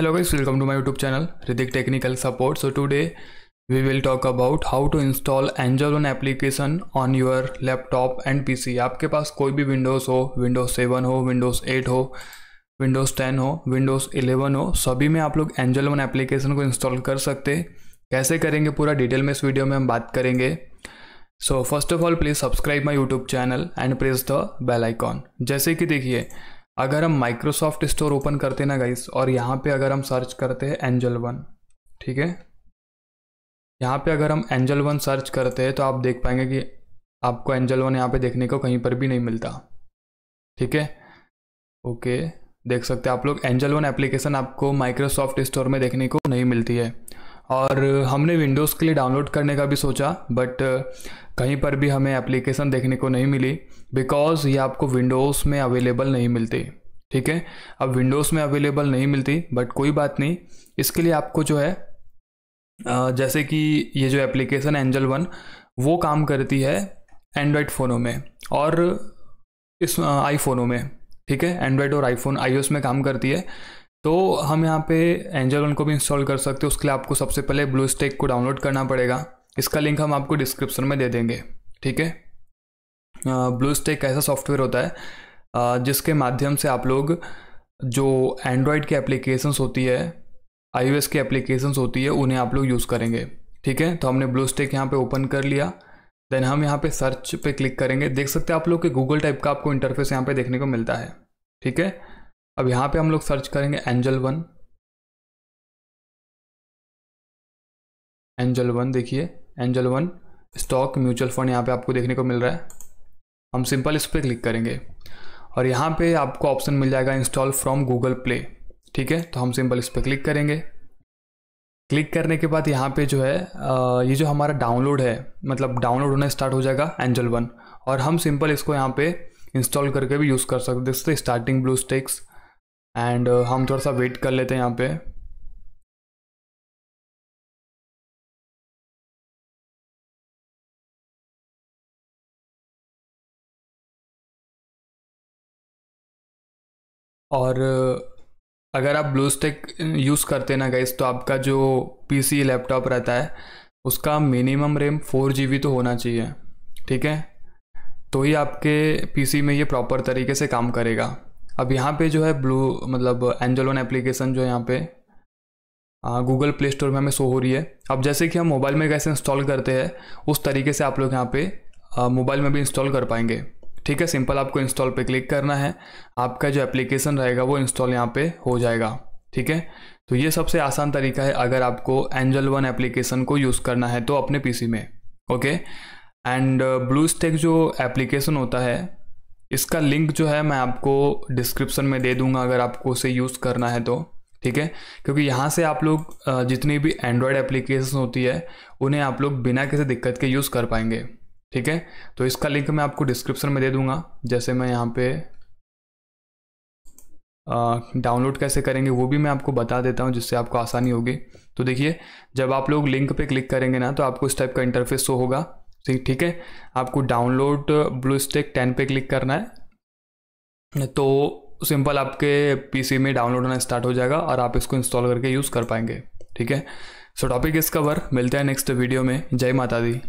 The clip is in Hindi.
hello guys welcome to my YouTube channel Hrithik technical support so today we will talk about how to install Angel One application on your laptop and PC आपके पास कोई भी विंडोज़ हो विंडोज सेवन हो विंडोज़ एट हो विंडोज़ टेन हो विंडोज़ इलेवन हो सभी में आप लोग एंजल वन एप्लीकेशन को इंस्टॉल कर सकते कैसे करेंगे पूरा डिटेल में इस वीडियो में हम बात करेंगे so first of all please subscribe my YouTube channel and press the bell icon जैसे कि देखिए अगर हम माइक्रोसॉफ्ट स्टोर ओपन करते ना गाइस और यहाँ पे अगर हम सर्च करते हैं एंजल वन ठीक है यहाँ पे अगर हम एंजल वन सर्च करते हैं तो आप देख पाएंगे कि आपको एंजल वन यहाँ पे देखने को कहीं पर भी नहीं मिलता ठीक है ओके देख सकते हैं आप लोग एंजल वन एप्लीकेशन आपको माइक्रोसॉफ्ट स्टोर में देखने को नहीं मिलती है और हमने विंडोज़ के लिए डाउनलोड करने का भी सोचा बट कहीं पर भी हमें एप्लीकेशन देखने को नहीं मिली बिकॉज़ ये आपको विंडोज़ में अवेलेबल नहीं मिलती ठीक है अब विंडोज़ में अवेलेबल नहीं मिलती बट कोई बात नहीं इसके लिए आपको जो है जैसे कि ये जो एप्लीकेशन एंजल वन वो काम करती है एंड्रॉयड फ़ोनों में और इस आईफोनों में ठीक है एंड्रॉयड और आईफोन आईओएस में काम करती है तो हम यहाँ पे एंजल वन को भी इंस्टॉल कर सकते हैं उसके लिए आपको सबसे पहले ब्लू स्टेक को डाउनलोड करना पड़ेगा इसका लिंक हम आपको डिस्क्रिप्शन में दे देंगे ठीक है ब्लू स्टेक ऐसा सॉफ्टवेयर होता है जिसके माध्यम से आप लोग जो एंड्रॉयड की एप्लीकेशंस होती है आई की एप्लीकेशंस होती है उन्हें आप लोग यूज़ करेंगे ठीक है तो हमने ब्लू स्टेक यहाँ पर ओपन कर लिया देन हम यहाँ पर सर्च पर क्लिक करेंगे देख सकते हैं आप लोग के गूगल टाइप का आपको इंटरफेस यहाँ पर देखने को मिलता है ठीक है अब यहां पे हम लोग सर्च करेंगे एंजल वन एंजल वन देखिए Angel One stock mutual fund यहां पे आपको देखने को मिल रहा है हम सिंपल इस पर क्लिक करेंगे और यहां पे आपको ऑप्शन मिल जाएगा इंस्टॉल फ्रॉम गूगल प्ले ठीक है तो हम सिंपल इस पर क्लिक करेंगे क्लिक करने के बाद यहाँ पे जो है ये जो हमारा डाउनलोड है मतलब डाउनलोड होना स्टार्ट हो जाएगा एंजल वन और हम सिंपल इसको यहाँ पे इंस्टॉल करके भी यूज़ कर सकते जैसे starting BlueStacks and uh, हम थोड़ा सा वेट कर लेते हैं यहाँ पे और uh, अगर आप ब्लू स्टिक यूज़ करते ना गाइस तो आपका जो पीसी लैपटॉप रहता है उसका मिनिमम रैम फोर जी तो होना चाहिए ठीक है तो ही आपके पीसी में ये प्रॉपर तरीके से काम करेगा अब यहाँ पे जो है ब्लू मतलब एंजलोन एप्लीकेशन जो यहाँ पे गूगल प्ले स्टोर में हमें शो हो रही है अब जैसे कि हम मोबाइल में कैसे इंस्टॉल करते हैं उस तरीके से आप लोग यहाँ पे मोबाइल में भी इंस्टॉल कर पाएंगे ठीक है सिंपल आपको इंस्टॉल पे क्लिक करना है आपका जो एप्लीकेशन रहेगा वो इंस्टॉल यहाँ पे हो जाएगा ठीक है तो ये सबसे आसान तरीका है अगर आपको एंजल वन एप्लीकेशन को यूज़ करना है तो अपने पीसी में ओके एंड ब्लू स्टेक जो एप्लीकेशन होता है इसका लिंक जो है मैं आपको डिस्क्रिप्शन में दे दूंगा अगर आपको उसे यूज़ करना है तो ठीक है क्योंकि यहाँ से आप लोग जितनी भी एंड्रॉयड एप्लीकेशन होती है उन्हें आप लोग बिना किसी दिक्कत के यूज़ कर पाएंगे ठीक है तो इसका लिंक मैं आपको डिस्क्रिप्शन में दे दूंगा जैसे मैं यहाँ पे डाउनलोड कैसे करेंगे वो भी मैं आपको बता देता हूँ जिससे आपको आसानी होगी तो देखिए जब आप लोग लिंक पे क्लिक करेंगे ना तो आपको इस टाइप का इंटरफेस शो होगा ठीक ठीक है आपको डाउनलोड ब्लू स्टेक टेन पे क्लिक करना है तो सिंपल आपके पीसी में डाउनलोड होना स्टार्ट हो जाएगा और आप इसको इंस्टॉल करके यूज़ कर पाएंगे ठीक है सो टॉपिक इस कवर मिलते हैं नेक्स्ट वीडियो में जय माता दी